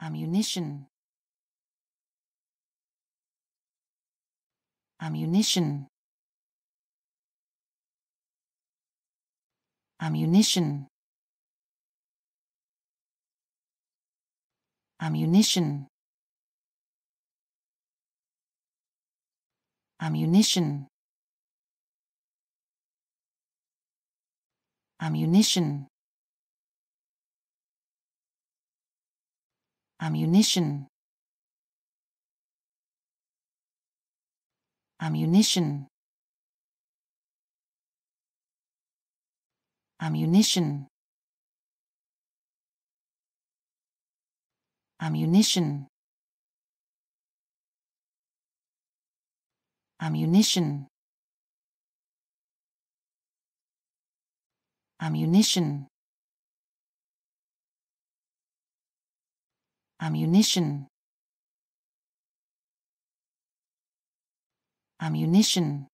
ammunition ammunition ammunition ammunition ammunition ammunition ammunition ammunition ammunition ammunition ammunition ammunition ammunition ammunition